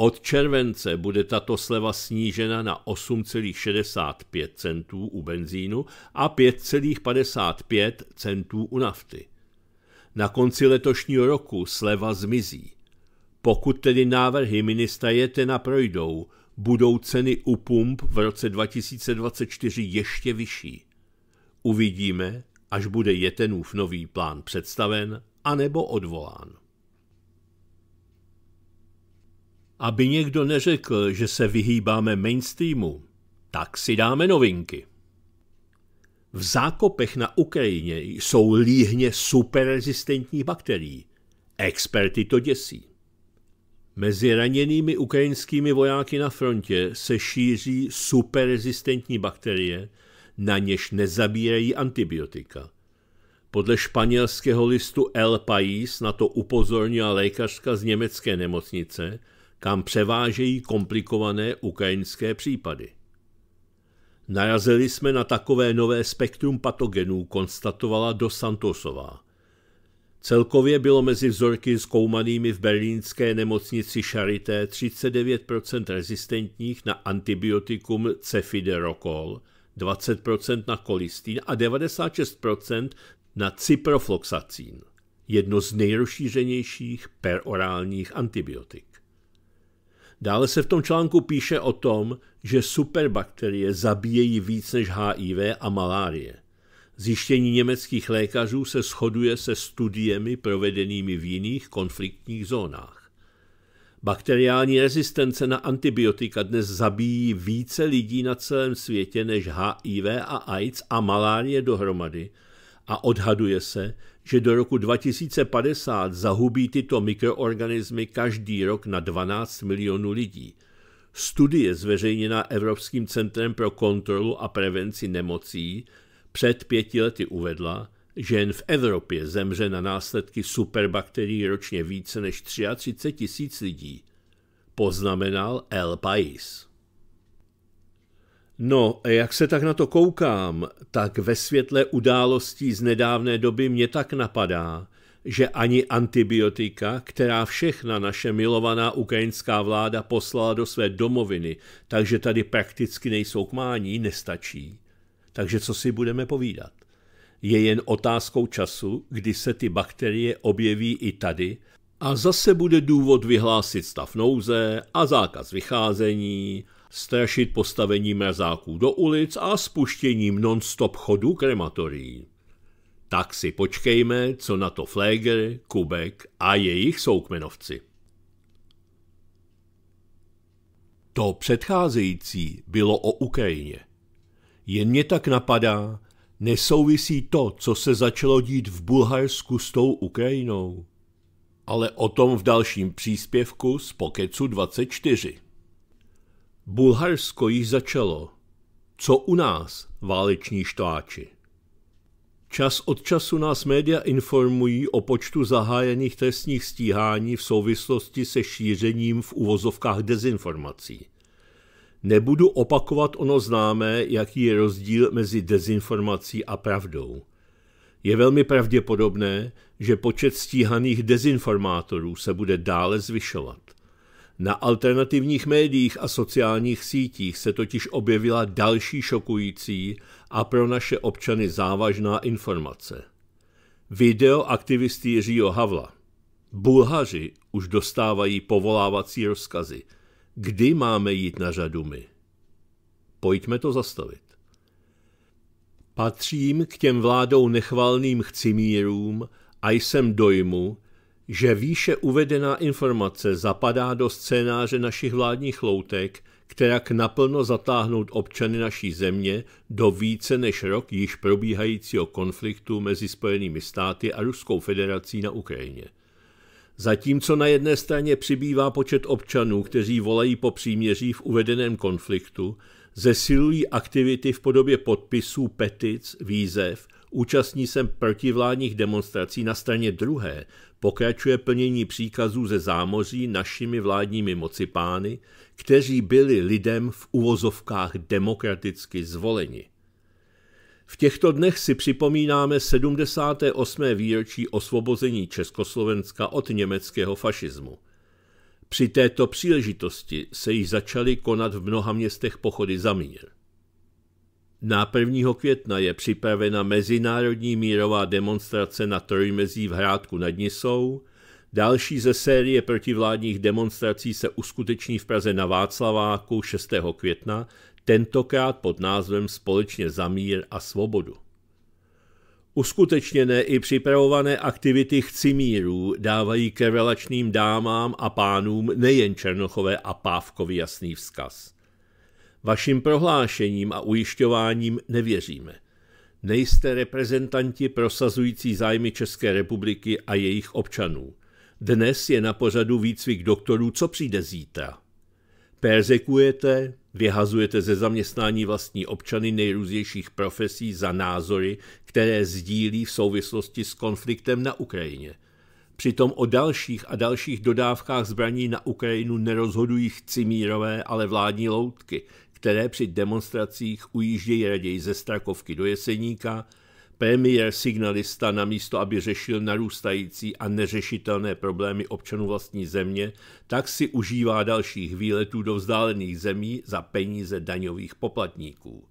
Od července bude tato sleva snížena na 8,65 centů u benzínu a 5,55 centů u nafty. Na konci letošního roku sleva zmizí. Pokud tedy návrhy ministra Jetena projdou, budou ceny u pump v roce 2024 ještě vyšší. Uvidíme, až bude Jetenův nový plán představen anebo odvolán. Aby někdo neřekl, že se vyhýbáme mainstreamu, tak si dáme novinky. V zákopech na Ukrajině jsou líhně superrezistentních bakterií. Experty to děsí. Mezi raněnými ukrajinskými vojáky na frontě se šíří superrezistentní bakterie, na něž nezabírají antibiotika. Podle španělského listu El País na to upozornila lékařka z německé nemocnice – kam převážejí komplikované ukrajinské případy. Narazili jsme na takové nové spektrum patogenů, konstatovala Do Santosová. Celkově bylo mezi vzorky zkoumanými v berlínské nemocnici Charité 39 rezistentních na antibiotikum cefiderokol, 20 na kolistín a 96 na ciprofloxacín, jedno z nejrozšířenějších perorálních antibiotik. Dále se v tom článku píše o tom, že superbakterie zabíjejí víc než HIV a malárie. Zjištění německých lékařů se shoduje se studiemi provedenými v jiných konfliktních zónách. Bakteriální rezistence na antibiotika dnes zabíjí více lidí na celém světě než HIV a AIDS a malárie dohromady – a odhaduje se, že do roku 2050 zahubí tyto mikroorganismy každý rok na 12 milionů lidí. Studie zveřejněná Evropským centrem pro kontrolu a prevenci nemocí před pěti lety uvedla, že jen v Evropě zemře na následky superbakterií ročně více než 33 tisíc lidí, poznamenal El País. No, jak se tak na to koukám, tak ve světle událostí z nedávné doby mě tak napadá, že ani antibiotika, která všechna naše milovaná ukrajinská vláda poslala do své domoviny, takže tady prakticky nejsou k mání, nestačí. Takže co si budeme povídat? Je jen otázkou času, kdy se ty bakterie objeví i tady a zase bude důvod vyhlásit stav nouze a zákaz vycházení strašit postavením mrazáků do ulic a spuštěním non-stop chodu krematorií. Tak si počkejme, co na to Fléger, Kubek a jejich soukmenovci. To předcházející bylo o Ukrajině. Jen mě tak napadá, nesouvisí to, co se začalo dít v Bulharsku s tou Ukrajinou. Ale o tom v dalším příspěvku z Pokecu 24. Bulharsko již začalo. Co u nás, váleční štváči? Čas od času nás média informují o počtu zahájených trestních stíhání v souvislosti se šířením v uvozovkách dezinformací. Nebudu opakovat ono známé, jaký je rozdíl mezi dezinformací a pravdou. Je velmi pravděpodobné, že počet stíhaných dezinformátorů se bude dále zvyšovat. Na alternativních médiích a sociálních sítích se totiž objevila další šokující a pro naše občany závažná informace. Video aktivisty Jiřího Havla. Bulhaři už dostávají povolávací rozkazy. Kdy máme jít na řadu my? Pojďme to zastavit. Patřím k těm vládou nechvalným chcimírům a jsem dojmu, že výše uvedená informace zapadá do scénáře našich vládních loutek, která k naplno zatáhnout občany naší země do více než rok již probíhajícího konfliktu mezi Spojenými státy a Ruskou federací na Ukrajině. Zatímco na jedné straně přibývá počet občanů, kteří volají po příměří v uvedeném konfliktu, zesilují aktivity v podobě podpisů, petic, výzev, účastní se protivládních demonstrací na straně druhé, pokračuje plnění příkazů ze zámoří našimi vládními mocipány, kteří byli lidem v uvozovkách demokraticky zvoleni. V těchto dnech si připomínáme 78. výročí osvobození Československa od německého fašismu. Při této příležitosti se již začaly konat v mnoha městech pochody za mír. Na 1. května je připravena mezinárodní mírová demonstrace na Trojmezí v Hrádku nad Nisou. Další ze série protivládních demonstrací se uskuteční v Praze na Václaváku 6. května, tentokrát pod názvem Společně za mír a svobodu. Uskutečněné i připravované aktivity míru dávají krvelačným dámám a pánům nejen Černochové a Pávkovi jasný vzkaz – Vašim prohlášením a ujišťováním nevěříme. Nejste reprezentanti prosazující zájmy České republiky a jejich občanů. Dnes je na pořadu výcvik doktorů, co přijde zítra. Perzekujete, vyhazujete ze zaměstnání vlastní občany nejrůznějších profesí za názory, které sdílí v souvislosti s konfliktem na Ukrajině. Přitom o dalších a dalších dodávkách zbraní na Ukrajinu nerozhodují chci mírové, ale vládní loutky, které při demonstracích ujíždějí raději ze Strakovky do Jeseníka, premiér signalista místo, aby řešil narůstající a neřešitelné problémy občanů vlastní země, tak si užívá dalších výletů do vzdálených zemí za peníze daňových poplatníků.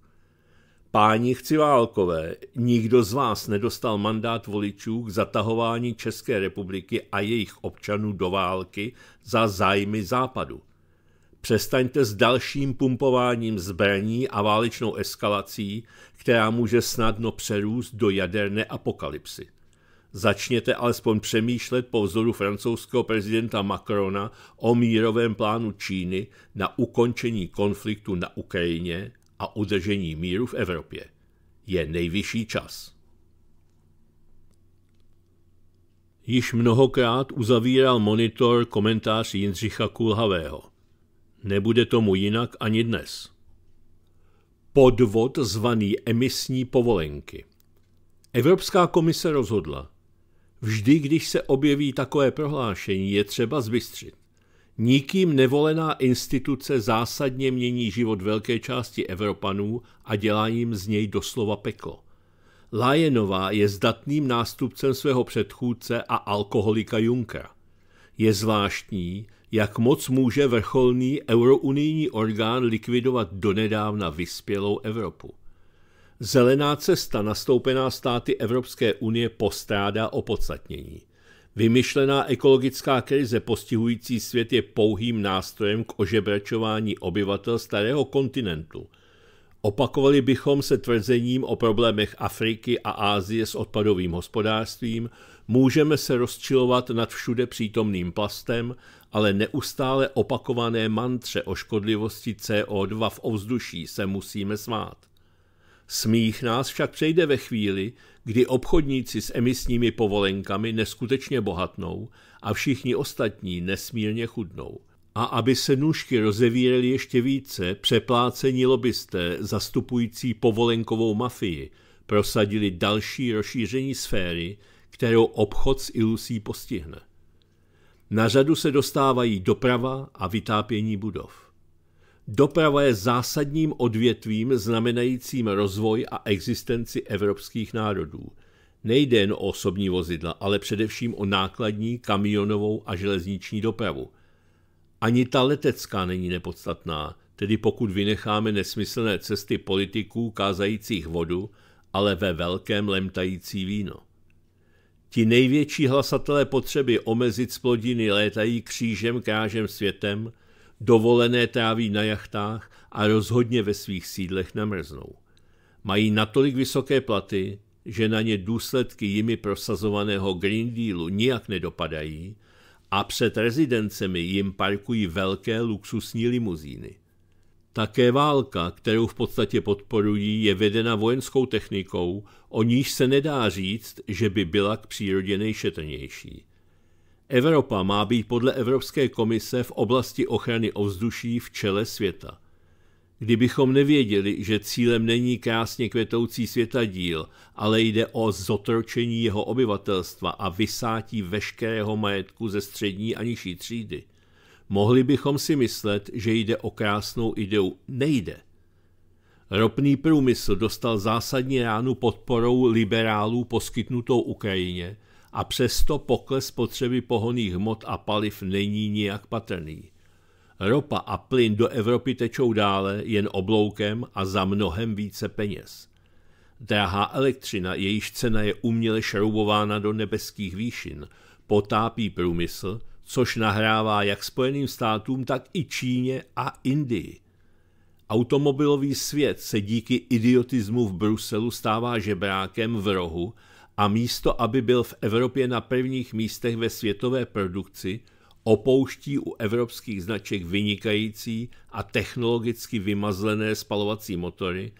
Páni chci válkové, nikdo z vás nedostal mandát voličů k zatahování České republiky a jejich občanů do války za zájmy západu. Přestaňte s dalším pumpováním zbraní a válečnou eskalací, která může snadno přerůst do jaderné apokalypsy. Začněte alespoň přemýšlet po vzoru francouzského prezidenta Macrona o mírovém plánu Číny na ukončení konfliktu na Ukrajině a udržení míru v Evropě. Je nejvyšší čas. Již mnohokrát uzavíral monitor komentář Jindřicha Kulhavého. Nebude tomu jinak ani dnes. Podvod zvaný emisní povolenky. Evropská komise rozhodla, vždy, když se objeví takové prohlášení, je třeba zbystřit. Nikým nevolená instituce zásadně mění život velké části Evropanů a dělá jim z něj doslova peklo. Lajenová je zdatným nástupcem svého předchůdce a alkoholika Junkera. Je zvláštní, jak moc může vrcholný eurounijní orgán likvidovat donedávna vyspělou Evropu. Zelená cesta nastoupená státy Evropské unie postrádá opodstatnění. Vymyšlená ekologická krize postihující svět je pouhým nástrojem k ožebračování obyvatel starého kontinentu. Opakovali bychom se tvrzením o problémech Afriky a Ázie s odpadovým hospodářstvím, můžeme se rozčilovat nad všude přítomným plastem, ale neustále opakované mantře o škodlivosti CO2 v ovzduší se musíme smát. Smích nás však přejde ve chvíli, kdy obchodníci s emisními povolenkami neskutečně bohatnou a všichni ostatní nesmírně chudnou. A aby se nůžky rozevíraly ještě více, přeplácení lobbysté zastupující povolenkovou mafii prosadili další rozšíření sféry, kterou obchod s ilusí postihne. Na řadu se dostávají doprava a vytápění budov. Doprava je zásadním odvětvím znamenajícím rozvoj a existenci evropských národů. Nejde jen o osobní vozidla, ale především o nákladní, kamionovou a železniční dopravu. Ani ta letecká není nepodstatná, tedy pokud vynecháme nesmyslné cesty politiků kázajících vodu, ale ve velkém lemtající víno. Ti největší hlasatelé potřeby omezit splodiny létají křížem krážem světem, dovolené tráví na jachtách a rozhodně ve svých sídlech namrznou. Mají natolik vysoké platy, že na ně důsledky jimi prosazovaného Green Dealu nijak nedopadají a před rezidencemi jim parkují velké luxusní limuzíny. Také válka, kterou v podstatě podporují, je vedena vojenskou technikou, o níž se nedá říct, že by byla k přírodě nejšetrnější. Evropa má být podle Evropské komise v oblasti ochrany ovzduší v čele světa. Kdybychom nevěděli, že cílem není krásně kvetoucí světadíl, ale jde o zotročení jeho obyvatelstva a vysátí veškerého majetku ze střední a nižší třídy – mohli bychom si myslet, že jde o krásnou ideu. Nejde. Ropný průmysl dostal zásadní ránu podporou liberálů poskytnutou Ukrajině a přesto pokles potřeby pohoných hmot a paliv není nijak patrný. Ropa a plyn do Evropy tečou dále jen obloukem a za mnohem více peněz. Drahá elektřina, jejíž cena je uměle šroubována do nebeských výšin, potápí průmysl, což nahrává jak Spojeným státům, tak i Číně a Indii. Automobilový svět se díky idiotismu v Bruselu stává žebrákem v rohu a místo, aby byl v Evropě na prvních místech ve světové produkci, opouští u evropských značek vynikající a technologicky vymazlené spalovací motory,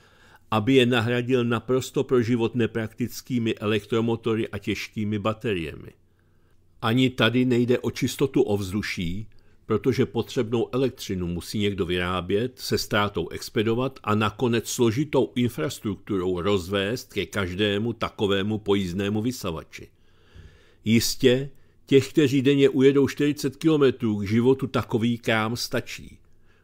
aby je nahradil naprosto pro život nepraktickými elektromotory a těžkými bateriemi. Ani tady nejde o čistotu ovzduší, protože potřebnou elektřinu musí někdo vyrábět, se ztrátou expedovat a nakonec složitou infrastrukturou rozvést ke každému takovému pojízdnému vysavači. Jistě, těch, kteří denně ujedou 40 km k životu takový krám stačí.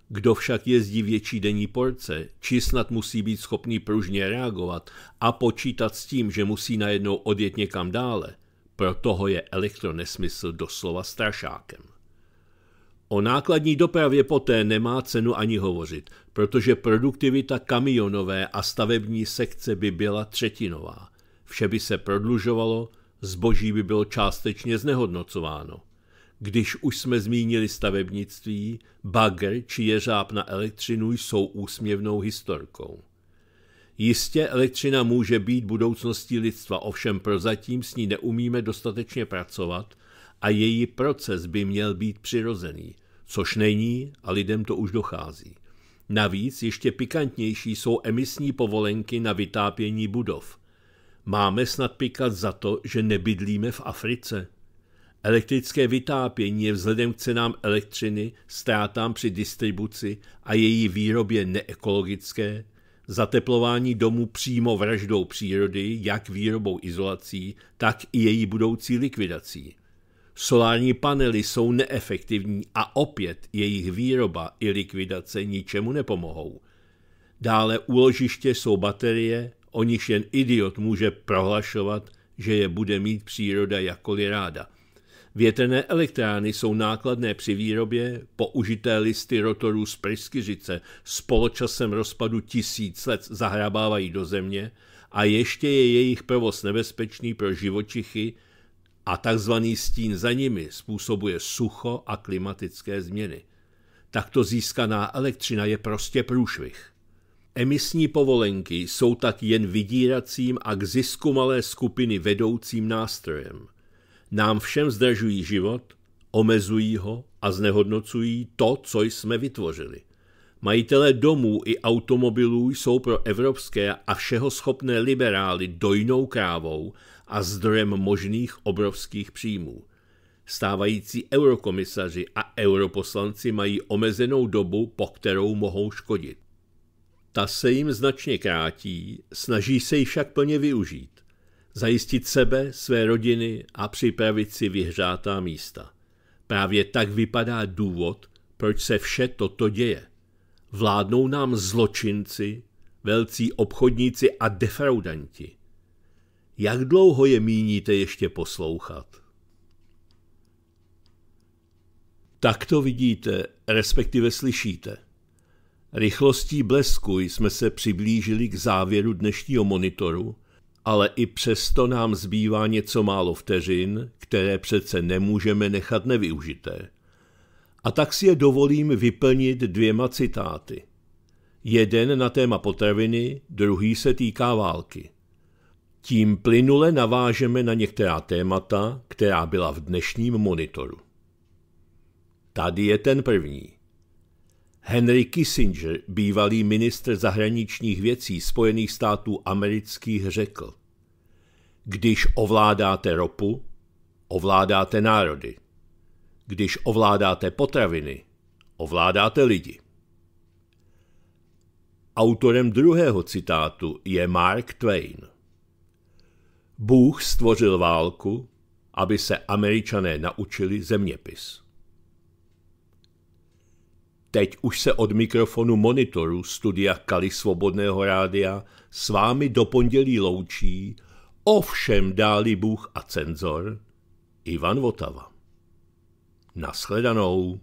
Kdo však jezdí větší denní porce, či snad musí být schopný pružně reagovat a počítat s tím, že musí najednou odjet někam dále – pro toho je elektronesmysl doslova strašákem. O nákladní dopravě poté nemá cenu ani hovořit, protože produktivita kamionové a stavební sekce by byla třetinová. Vše by se prodlužovalo, zboží by bylo částečně znehodnocováno. Když už jsme zmínili stavebnictví, bagr či jeřáb na elektřinu jsou úsměvnou historkou. Jistě elektřina může být budoucností lidstva, ovšem prozatím s ní neumíme dostatečně pracovat a její proces by měl být přirozený, což není a lidem to už dochází. Navíc ještě pikantnější jsou emisní povolenky na vytápění budov. Máme snad pikat za to, že nebydlíme v Africe? Elektrické vytápění je vzhledem k cenám elektřiny, ztrátám při distribuci a její výrobě neekologické, zateplování domu přímo vraždou přírody, jak výrobou izolací, tak i její budoucí likvidací. Solární panely jsou neefektivní a opět jejich výroba i likvidace ničemu nepomohou. Dále úložiště jsou baterie, o nich jen idiot může prohlašovat, že je bude mít příroda jakkoliv ráda. Větrné elektrárny jsou nákladné při výrobě, použité listy rotorů z pryskyřice s poločasem rozpadu tisíc let zahrabávají do země a ještě je jejich provoz nebezpečný pro živočichy a tzv. stín za nimi způsobuje sucho a klimatické změny. Takto získaná elektřina je prostě průšvih. Emisní povolenky jsou tak jen vydíracím a k zisku malé skupiny vedoucím nástrojem – nám všem zdražují život, omezují ho a znehodnocují to, co jsme vytvořili. Majitelé domů i automobilů jsou pro evropské a všeho schopné liberály dojnou krávou a zdrojem možných obrovských příjmů. Stávající eurokomisaři a europoslanci mají omezenou dobu, po kterou mohou škodit. Ta se jim značně krátí, snaží se ji však plně využít zajistit sebe, své rodiny a připravit si vyhřátá místa. Právě tak vypadá důvod, proč se vše toto děje. Vládnou nám zločinci, velcí obchodníci a defraudanti. Jak dlouho je míníte ještě poslouchat? Tak to vidíte, respektive slyšíte. Rychlostí blesku jsme se přiblížili k závěru dnešního monitoru ale i přesto nám zbývá něco málo vteřin, které přece nemůžeme nechat nevyužité. A tak si je dovolím vyplnit dvěma citáty. Jeden na téma potraviny, druhý se týká války. Tím plynule navážeme na některá témata, která byla v dnešním monitoru. Tady je ten první. Henry Kissinger, bývalý ministr zahraničních věcí Spojených států amerických, řekl: Když ovládáte ropu, ovládáte národy. Když ovládáte potraviny, ovládáte lidi. Autorem druhého citátu je Mark Twain. Bůh stvořil válku, aby se američané naučili zeměpis. Teď už se od mikrofonu monitoru studia Kali Svobodného rádia s vámi do pondělí loučí, ovšem dáli Bůh a cenzor, Ivan Votava. Naschledanou.